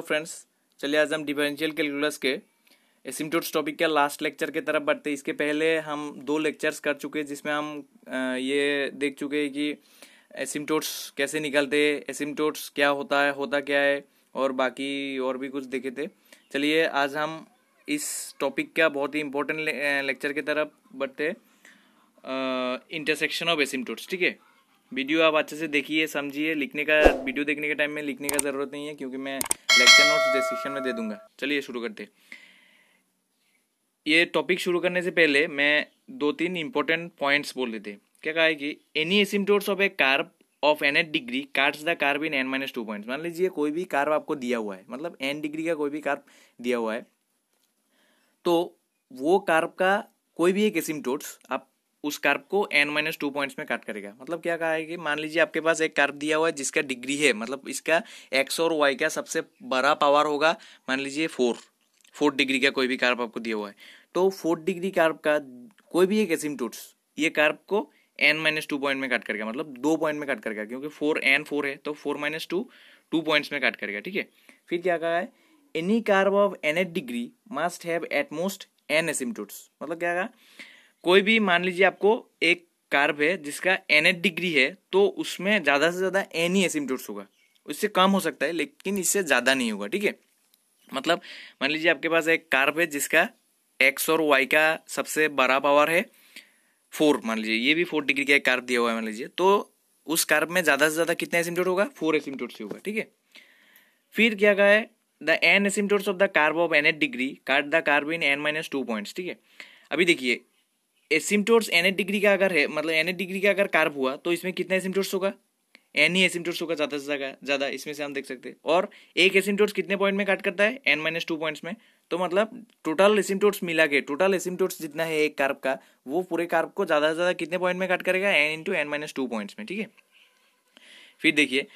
hello friends चलिए आज हम डिफरेंशियल कैलकुलस के एसिमटोट्स टॉपिक के लास्ट लेक्चर की तरफ बढ़ते इसके पहले हम दो लेक्चर्स कर चुके हैं जिसमें हम ये देख चुके हैं कि एसिमटोट्स कैसे निकलते हैं एसिमटोट्स क्या होता है होता क्या है और बाकी और भी कुछ देखे थे चलिए आज हम इस टॉपिक का बहुत ही इंपॉर्टेंट लेक्चर की तरफ बढ़ते इंटरसेक्शन ऑफ एसिमटोट्स ठीक है वीडियो आप अच्छे से देखिए समझिए लिखने का वीडियो देखने के टाइम में लिखने का ज़रूरत नहीं है क्योंकि मैं लेक्चर नोट्स डिस्क्रिप्शन में दे दूंगा चलिए शुरू करते ये टॉपिक शुरू करने से पहले मैं दो तीन इंपॉर्टेंट पॉइंट्स बोल देते क्या कहा है कि any asymptotes of a curve of nth degree cuts the curve in n minus two point मान लीजिए कोई भी कार्ब आपको दिया हुआ है मतलब एन डिग्री का कोई भी कार्ब दिया हुआ है तो वो कार्ब का कोई भी एक एसिमटोट्स आप उस कर्व को एन माइनस टू पॉइंट्स में कट करेगा मतलब क्या कहा है कि मान लीजिए आपके पास एक कर्व दिया हुआ है जिसका डिग्री है मतलब इसका एक्स और वाई का सबसे बड़ा पावर होगा मान लीजिए फोर फोर्थ डिग्री का कोई भी कार्प आपको दिया हुआ है तो फोर्थ डिग्री कार्प का कोई भी एक एसिम टूट्स ये कार्प को एन माइनस टू पॉइंट में कट करेगा मतलब दो पॉइंट में कट करेगा क्योंकि फोर एन फोर है तो four minus two two points में कट करेगा ठीक है फिर क्या कहा है any curve of nth degree must have at most n asymptotes मतलब क्या कहा कोई भी मान लीजिए आपको एक कार्ब है जिसका एन डिग्री है तो उसमें ज़्यादा से ज़्यादा एन ही एसिमटोट्स होगा उससे कम हो सकता है लेकिन इससे ज़्यादा नहीं होगा ठीक है मतलब मान लीजिए आपके पास एक कार्ब है जिसका एक्स और वाई का सबसे बड़ा पावर है फोर मान लीजिए ये भी फोर डिग्री का एक कार्ब दिया हुआ है मान लीजिए तो उस कार्ब में ज़्यादा से ज़्यादा कितना एसिमटोट होगा फोर एसिमटोट से होगा ठीक है फिर क्या कहा है the n asymptotes of the curve of nth degree cut the curve in n minus two point ठीक है अभी देखिए एसिमटोर्स एन एट डिग्री का अगर है मतलब एन एट डिग्री का अगर कार्ब हुआ तो इसमें कितना एसिमटोर्स होगा एन ही एसिमटोर्स होगा ज़्यादा से ज़्यादा ज़्यादा इसमें से हम देख सकते हैं और एक एसिमटोर्स कितने पॉइंट में काट करता है एन माइनस टू पॉइंट्स में तो मतलब टोटल एसिमटोर्स मिला के टोटल एसिमटोर्स जितना है एक कार्ब का वो पूरे कार्ब को ज़्यादा से ज़्यादा कितने पॉइंट में काट करेगा n into n minus two points में ठीक है फिर देखिए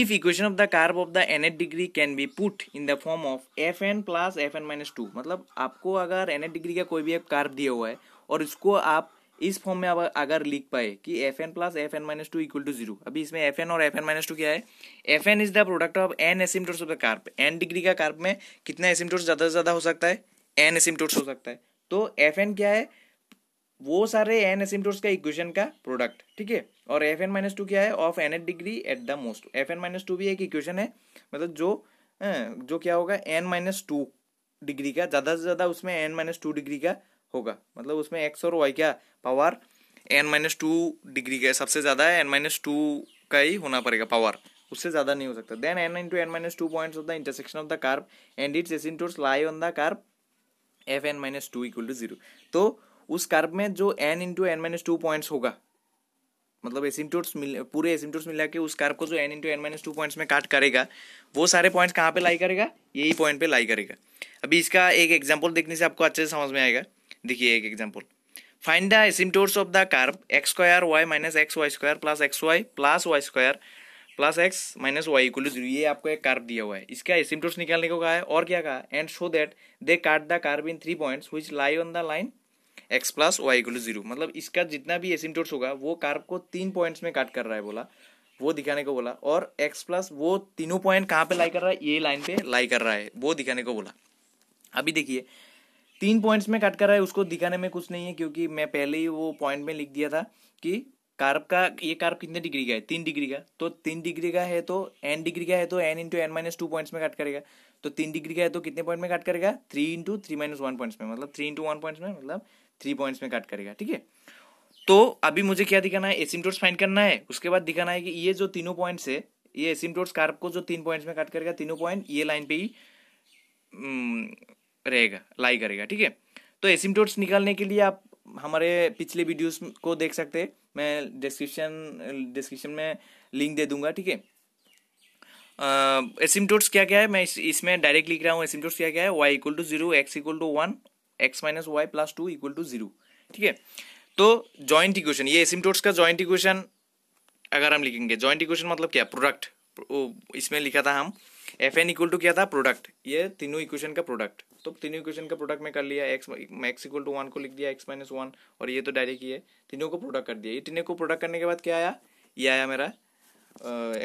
if equation of the equation of the n of degree can be put in the form of f n plus f n minus two मतलब आपको अगर एन nth डिग्री का कोई भी एक कार्व दिया हुआ है और इसको आप इस फॉर्म में अगर लिख पाए कि f n plus f n minus two equal to zero अभी इसमें एफ एन और एफ एन माइनस टू क्या है f n is the product of n asymptotes of the curve n degree का कार्प में कितना एसिमटोर्स ज़्यादा से ज़्यादा हो सकता है एन एसिमटोर्स हो सकता है तो एफ एन क्या है वो सारे एन एसिमटोर्स का इक्वेशन का प्रोडक्ट ठीक है और एफ एन माइनस टू क्या है of nth degree at the most f n minus two भी एक इक्वेशन है मतलब जो अं, जो क्या होगा एन माइनस टू डिग्री का ज़्यादा से ज़्यादा उसमें एन माइनस टू डिग्री का होगा मतलब उसमें एक्स और वाई क्या power n minus two degree का सबसे ज़्यादा है एन माइनस टू का ही होना पड़ेगा पावर उससे ज़्यादा नहीं हो सकता then n into n minus two point of the intersection of the curve and its asymptotes lie on the curve f n minus two equal to zero तो उस कार्प में जो n into n minus two point होगा मतलब asymptotes मिल पूरे tours मिला के उस कार्प को जो n into n minus two points में काट करेगा वो सारे पॉइंट्स कहाँ पे लाई करेगा यही पॉइंट पे लाई करेगा अभी इसका एक एग्जाम्पल देखने से आपको अच्छे से समझ में आएगा देखिए एक example find the asymptotes of the curve x square y minus x y square plus x y plus y square plus x minus y equal zero ये आपको एक कार्ब दिया हुआ है इसका एसिमटोर्स निकालने को कहा है और क्या कहा and show that they cut the curve in three points which lie on the line x plus y equal zero मतलब इसका जितना भी एसिमटोर्स होगा वो कार्ब को तीन पॉइंट्स में काट कर रहा है बोला वो दिखाने को बोला और एक्स प्लस वो तीनों पॉइंट कहाँ पे लाई कर रहा है ये लाइन पे लाई कर रहा है वो दिखाने को बोला अभी देखिए तीन पॉइंट्स में कट कर रहा है उसको दिखाने में कुछ नहीं है क्योंकि मैं पहले ही वो पॉइंट में लिख दिया था कि कार्प का ये कार्प कितने डिग्री का है तीन डिग्री का तो तीन डिग्री का है तो एन डिग्री का है तो n into n minus two points में कट करेगा तो तीन डिग्री का है तो कितने पॉइंट में कट करेगा three into three minus one points में मतलब थ्री इंटू वन पॉइंट्स में मतलब थ्री पॉइंट्स में कट करेगा ठीक है तो अभी मुझे क्या दिखाना है एसिम्टोट्स फाइंड करना है उसके बाद दिखाना है कि ये जो तीनों पॉइंट्स है ये एसिम्टोट्स कार्प को जो तीन पॉइंट्स में कट करेगा तीनों पॉइंट ये लाइन पे ही हम्म, रहेगा लाई करेगा ठीक है तो एसिम्टोट्स निकालने के लिए आप हमारे पिछले वीडियोस को देख सकते हैं मैं डिस्क्रिप्शन डिस्क्रिप्शन में लिंक दे दूंगा ठीक है एसिमटोट्स क्या क्या है मैं इस, इसमें डायरेक्ट लिख रहा हूँ एसिम्टोट्स क्या क्या है y equal to zero x equal to one x minus y plus two equal to zero ठीक है तो जॉइंट इक्वेशन ये एसिमटोट्स का जॉइंट इक्वेशन अगर हम लिखेंगे जॉइंट इक्वेशन मतलब क्या प्रोडक्ट इसमें लिखा था हम एफ एन इक्वल टू क्या था प्रोडक्ट ये तीनों इक्वेशन का प्रोडक्ट तो तीनों इक्वेशन का प्रोडक्ट में कर लिया x x equal to one को लिख दिया एक्स माइनस वन और ये तो डायरेक्ट ही है तीनों को प्रोडक्ट कर दिया ये तीनों को प्रोडक्ट करने के बाद क्या आया ये आया मेरा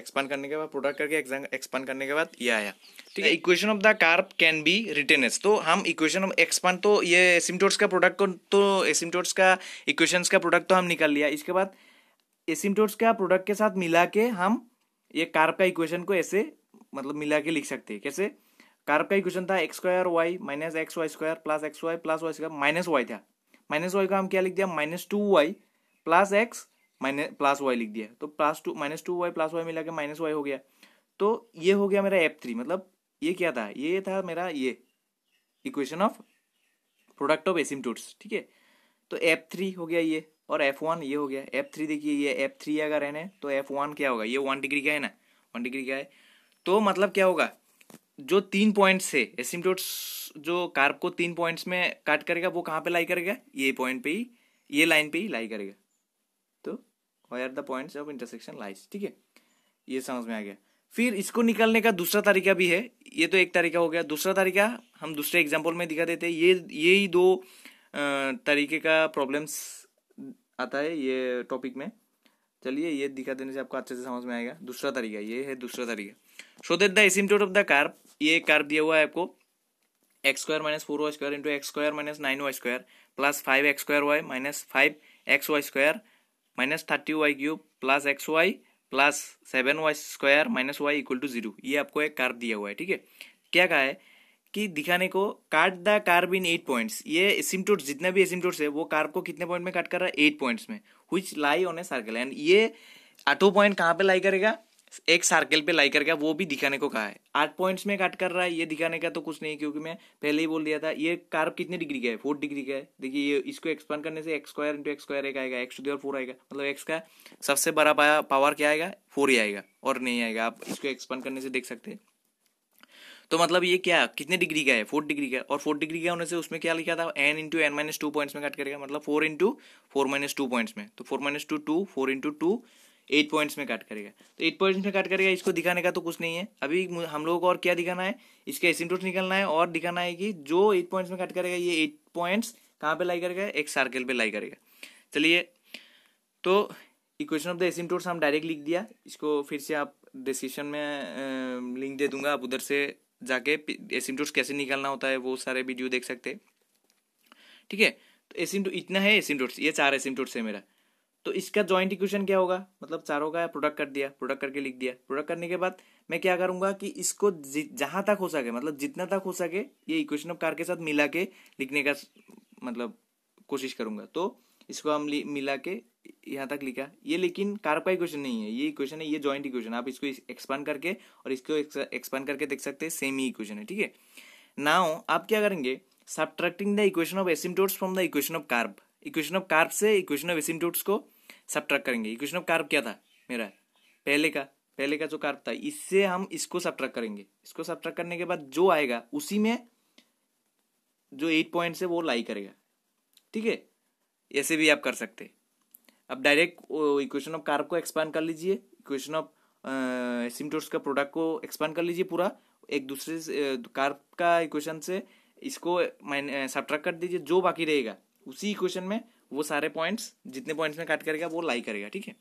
एक्सपांड करने के बाद प्रोडक्ट करके एक्सपांड करने के बाद ये आया ठीक है equation of the curve can be written as तो हम इक्वेशन ऑफ एक्सपांड तो ये एसिम्टोट्स का प्रोडक्ट को तो एसिम्टोट्स का इक्वेशन का प्रोडक्ट तो हम निकाल लिया इसके बाद एसिम्टोट्स का प्रोडक्ट के साथ मिला के हम ये कार्प का इक्वेशन को ऐसे मतलब मिला के लिख सकते हैं कैसे कार्ब का इक्वेशन था x square y minus x y square plus x y plus y square minus y था माइनस वाई का हम क्या लिख दिया minus two y plus x minus plus y लिख दिया तो plus two minus two y plus y मिला के माइनस वाई हो गया तो ये हो गया मेरा एफ थ्री मतलब ये क्या था ये था मेरा ये equation of product of asymptotes ठीक है तो एफ थ्री हो गया ये और एफ वन ये हो गया एफ थ्री देखिए ये एफ थ्री अगर है ना तो एफ वन क्या होगा ये वन डिग्री का है ना वन डिग्री का है तो मतलब क्या होगा जो तीन पॉइंट्स से एसिम्टोट जो कार्प को तीन पॉइंट्स में काट करेगा वो कहाँ पे लाई करेगा ये पॉइंट पे ही ये लाइन पे ही लाई करेगा तो why are the points of intersection lies ठीक है ये समझ में आ गया फिर इसको निकालने का दूसरा तरीका भी है ये तो एक तरीका हो गया दूसरा तरीका हम दूसरे एग्जाम्पल में दिखा देते हैं ये ये ही दो तरीके का प्रॉब्लम्स आता है ये टॉपिक में चलिए ये दिखा देने से आपको अच्छे से समझ में आएगा दूसरा तरीका ये है दूसरा तरीका so that the asymptote of the curve ये कार्प दिया हुआ है आपको x square minus four y square into x square minus nine y square plus five x square y minus five x y square minus thirty y cube plus x y plus seven y square minus y equal to zero ये आपको एक carp दिया हुआ है ठीक है क्या कहा है कि दिखाने को cut the curve in eight points ये एसिम्टोट्स जितना भी एसिम्टोट्स है वो कार्ब को कितने पॉइंट में काट कर रहा है एट पॉइंट्स में हुई lie on a circle and ये आठो पॉइंट कहाँ पे लाई करेगा एक सर्कल पे लाई करेगा वो भी दिखाने को कहा है आठ पॉइंट्स में काट कर रहा है ये दिखाने का तो कुछ नहीं क्योंकि मैं पहले ही बोल दिया था ये कार्ब कितने डिग्री का है फोर्थ डिग्री का है देखिए ये इसको एक्सपांड करने से x square into x square एक आएगा एक्स टू फोर आएगा मतलब एक्स का सबसे बड़ा पावर क्या आएगा फोर ही आएगा और नहीं आएगा आप इसको एक्सपांड करने से देख सकते हैं तो मतलब ये क्या कितने डिग्री का है फोर्थ डिग्री का और फोर्थ डिग्री का होने से उसमें क्या लिखा था n into n minus two points में कट करेगा मतलब four into four minus two points में तो four minus two two four into two eight points में कट करेगा तो एट पॉइंट्स में काट करेगा इसको दिखाने का तो कुछ नहीं है अभी हम लोगों को और क्या दिखाना है इसका एसिमटोट निकालना है और दिखाना है कि जो एट पॉइंट्स में कट करेगा ये एट पॉइंट्स कहाँ पे लाई करेगा एक सर्कल पे लाई करेगा चलिए तो इक्वेशन ऑफ द एसिमटोट्स हम डायरेक्ट लिख दिया इसको फिर से आप डिस्क्रिप्शन में लिंक दे दूंगा आप उधर से जाके एसिम्टोट्स कैसे निकालना होता है वो सारे वीडियो देख सकते ठीक है तो एसिम्टो इतना है एसिम्टोट्स ये चार एसिम्टोट्स है मेरा तो इसका जॉइंट इक्वेशन क्या होगा मतलब चारों का प्रोडक्ट कर दिया प्रोडक्ट करके लिख दिया प्रोडक्ट करने के बाद मैं क्या करूंगा कि इसको जहां तक हो सके मतलब जितना तक हो सके ये इक्वेशन ऑफ कार के साथ मिला के लिखने का मतलब कोशिश करूंगा तो इसको हम मिला के यहाँ तक लिखा ये लेकिन कार्प का इक्वेशन नहीं है ये इक्वेशन है ये जॉइंट इक्वेशन आप इसको एक्सपांड करके और इसको एक्सपांड करके देख सकते हैं सेम ही इक्वेशन है ठीक है नाउ आप क्या करेंगे subtracting the equation of asymptotes from the equation of curve equation of curve से इक्वेशन ऑफ एसिमटोट्स को सब्ट्रैक्ट करेंगे इक्वेशन ऑफ कार्ब क्या था मेरा पहले का पहले का जो कार्ब था इससे हम इसको सब्ट्रैक्ट करेंगे इसको सब्ट्रैक्ट करने के बाद जो आएगा उसी में जो एट पॉइंट है वो लाई करेगा ठीक है ऐसे भी आप कर सकते अब डायरेक्ट इक्वेशन ऑफ कार्ब को एक्सपांड कर लीजिए इक्वेशन ऑफ सिमटोर्स का प्रोडक्ट को एक्सपांड कर लीजिए पूरा एक दूसरे से कार्ब का इक्वेशन से इसको माइन सब्ट्रैक्ट कर दीजिए जो बाकी रहेगा उसी इक्वेशन में वो सारे पॉइंट्स जितने पॉइंट्स में कट करेगा वो लाई करेगा ठीक है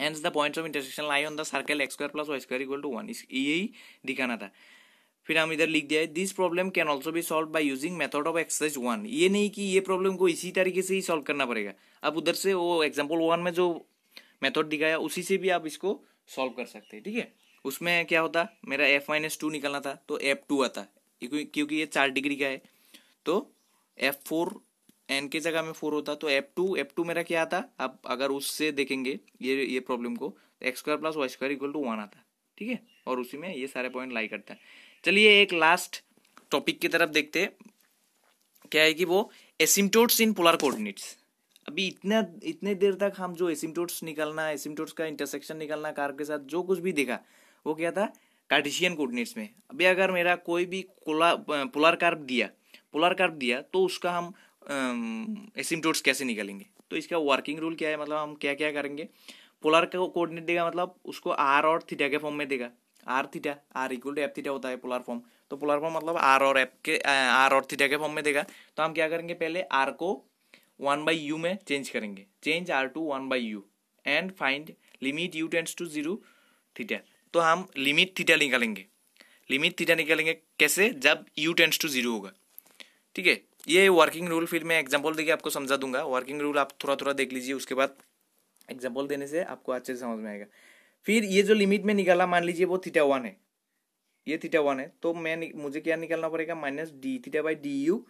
and the points of intersection lie on the circle x square plus y square equal to one यही दिखाना था फिर हम इधर लिख दिया है दिस प्रॉब्लम कैन ऑल्सो भी solve by using method of exercise one ये नहीं कि ये प्रॉब्लम को इसी तरीके से ही सॉल्व करना पड़ेगा आप उधर से वो एग्जाम्पल वन में जो मेथड दिखाया उसी से भी आप इसको सॉल्व कर सकते हैं ठीक है उसमें क्या होता मेरा एफ माइनस टू निकलना था तो एफ टू आता क्योंकि ये चार डिग्री का है तो एफ फोर एन के जगह में फोर होता तो एफ टू एफ टू मेरा क्या आता आप अगर उससे देखेंगे ये ये प्रॉब्लम को x square plus y square equal to one आता ठीक है और उसी में ये सारे पॉइंट लाई करता है चलिए एक लास्ट टॉपिक की तरफ देखते हैं क्या है कि वो एसिमटोट्स इन पोलर कोऑर्डिनेट्स अभी इतना इतने देर तक हम जो एसिमटोट्स निकालना एसिमटोट्स का इंटरसेक्शन निकलना कार के साथ जो कुछ भी देखा वो क्या था कार्टिशियन कोऑर्डिनेट्स में अभी अगर मेरा कोई भी पोलर कार्प दिया पोलर कार्प दिया तो उसका हम एसिमटोट्स कैसे निकालेंगे तो इसका वर्किंग रूल क्या है मतलब हम क्या क्या करेंगे पोलर का कोऑर्डिनेट देगा मतलब उसको आर और थीटा के फॉर्म में देगा r theta r equal to f theta होता है पोलर फॉर्म तो पोलर फॉर्म मतलब आर और एफ के आर और थीटा के फॉर्म में देगा तो हम क्या करेंगे पहले आर को वन बाई यू में चेंज करेंगे change r to one by u and find limit u tends to zero theta तो हम लिमिट थीटा निकालेंगे लिमिट थीटा निकालेंगे कैसे जब यू टेंस टू जीरो होगा ठीक है ये वर्किंग रूल फिर मैं एग्जाम्पल देके आपको समझा दूंगा वर्किंग रूल आप थोड़ा थोड़ा देख लीजिए उसके बाद एग्जाम्पल देने से आपको अच्छे से समझ में आएगा फिर ये जो लिमिट में निकाला मान लीजिए वो थीटा वन है ये थीटा वन है तो मैं मुझे क्या निकालना पड़ेगा minus d theta by d u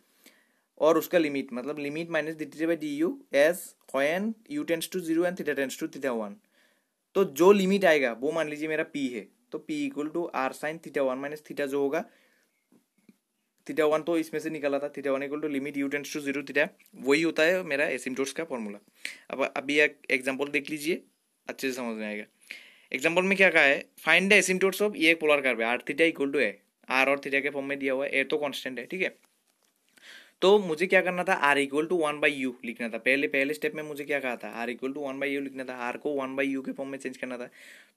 और उसका लिमिट मतलब limit minus d theta by d u as n u tends to zero and theta tends to theta one तो जो लिमिट आएगा वो मान लीजिए मेरा पी है तो p equal to r sine theta one minus theta जो होगा थीटा वन तो इसमें से निकला था theta one equal to limit u tends to zero theta वही होता है मेरा एसिम्टोर्स का फॉर्मूला अब अभी एक एग्जाम्पल देख लीजिए अच्छे से समझ में आएगा एग्जाम्पल में क्या कहा है फाइंड द एसिम्टोट्स ऑफ ये पोलर कर्व है r theta equal to a r और थीटा के फॉर्म में दिया हुआ है ए तो कॉन्स्टेंट है ठीक है तो मुझे क्या करना था r equal to one by u लिखना था पहले पहले स्टेप में मुझे क्या कहा था r equal to one by u लिखना था आर को वन बाई यू के फॉर्म में चेंज करना था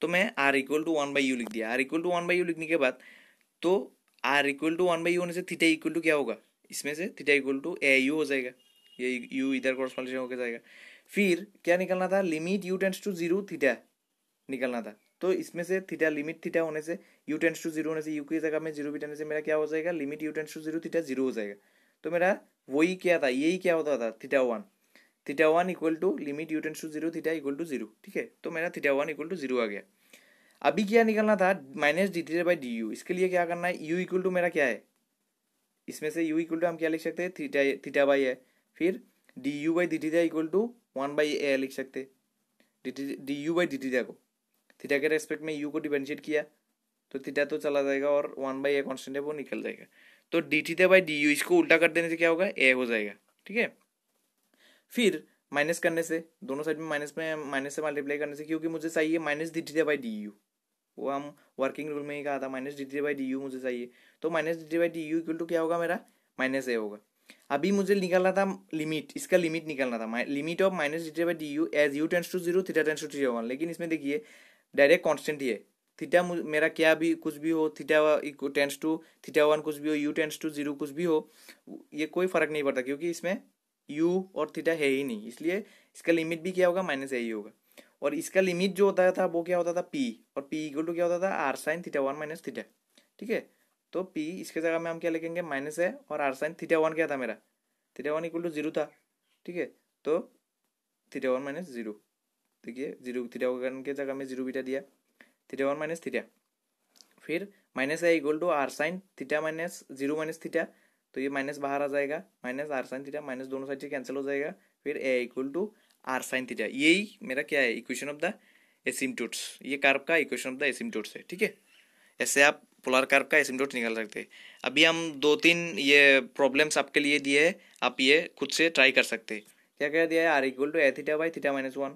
तो मैं r equal to one by u लिख दिया r equal to one by u लिखने के बाद तो r equal to one by u होने से थीटा इक्वल टू क्या होगा इसमें से theta equal to a u हो जाएगा ये यू इधर कॉरस्पॉन्डेशन होकर जाएगा फिर क्या निकलना था limit u tends to zero theta निकलना था तो इसमें से थीटा लिमिट थीटा होने से यू टेंस टू जीरो होने से यू की जगह में जीरो भी से मेरा क्या हो जाएगा limit u tends to zero theta zero हो जाएगा तो मेरा वही क्या था यही क्या होता था theta one theta one equal to limit u tends to zero theta equal to zero ठीक है तो मेरा theta one equal to zero आ गया अभी क्या निकलना था minus d theta by d u इसके लिए क्या करना है यू इक्वल टू मेरा क्या है इसमें से यू इक्वल टू हम क्या लिख सकते हैं थीटा थीटा बाई है फिर d u by d theta equal to one by a लिख सकते d u by d theta को थीटा के रेस्पेक्ट में यू को डिफेंशिएट किया तो थीटा तो चला जाएगा और वन बाई ए कॉन्स्टेंट है वो निकल जाएगा तो d theta by d u इसको उल्टा कर देने से क्या होगा ए हो जाएगा ठीक है फिर माइनस करने से दोनों साइड में माइनस में माइनस से मल्टीप्लाई करने से क्योंकि मुझे चाहिए minus d theta by d u वो हम वर्किंग रूल में ही कहा था minus d theta by d u मुझे चाहिए तो minus d theta by d u equal to क्या होगा मेरा माइनस ए होगा अभी मुझे निकालना था लिमिट इसका लिमिट निकालना था limit of minus d theta by d u as u tends to zero theta tends to zero one लेकिन इसमें देखिए डायरेक्ट कॉन्स्टेंट ही है थीटा मेरा क्या भी कुछ भी हो theta tends to theta one कुछ भी हो यू टेंस टू जीरो कुछ भी हो ये कोई फर्क नहीं पड़ता क्योंकि इसमें यू और थीटा है ही नहीं इसलिए इसका लिमिट भी क्या होगा माइनस यही होगा और इसका लिमिट जो होता था वो क्या होता था पी और पी इक्वल टू क्या होता था r sine theta one minus theta ठीक है तो पी इसके जगह में हम क्या लिखेंगे माइनस है और आर साइन थीटा वन क्या था मेरा theta one equal to zero था ठीक है तो थीटा वन माइनस जीरो देखिए जीरो थीटा कारण के जगह में जीरो बीटा दिया थीटा वन माइनस थीटा फिर माइनस है equal to r sine theta minus zero minus theta तो ये माइनस बाहर आ जाएगा minus r sine theta minus दोनों साइड से कैंसिल हो जाएगा फिर a equal to r sine theta यही मेरा क्या है इक्वेशन ऑफ द एसिम्टोट्स ये कार्प का इक्वेशन ऑफ द एसिम्टोट्स है ठीक है ऐसे आप पोलर कार्प का एसिम्टोट निकाल सकते हैं अभी हम दो तीन ये प्रॉब्लम्स आपके लिए दिए हैं आप ये खुद से ट्राई कर सकते हैं क्या क्या दिया है r equal to a theta by theta minus one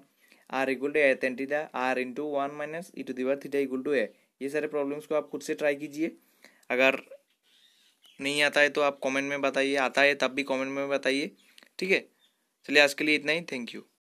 r equal to a tan theta r into one minus e to दीवार थीटा इक्वल टू ए ये सारे प्रॉब्लम्स को आप खुद से ट्राई कीजिए अगर नहीं आता है तो आप कमेंट में बताइए आता है तब भी कमेंट में बताइए ठीक है चलिए आज के लिए इतना ही थैंक यू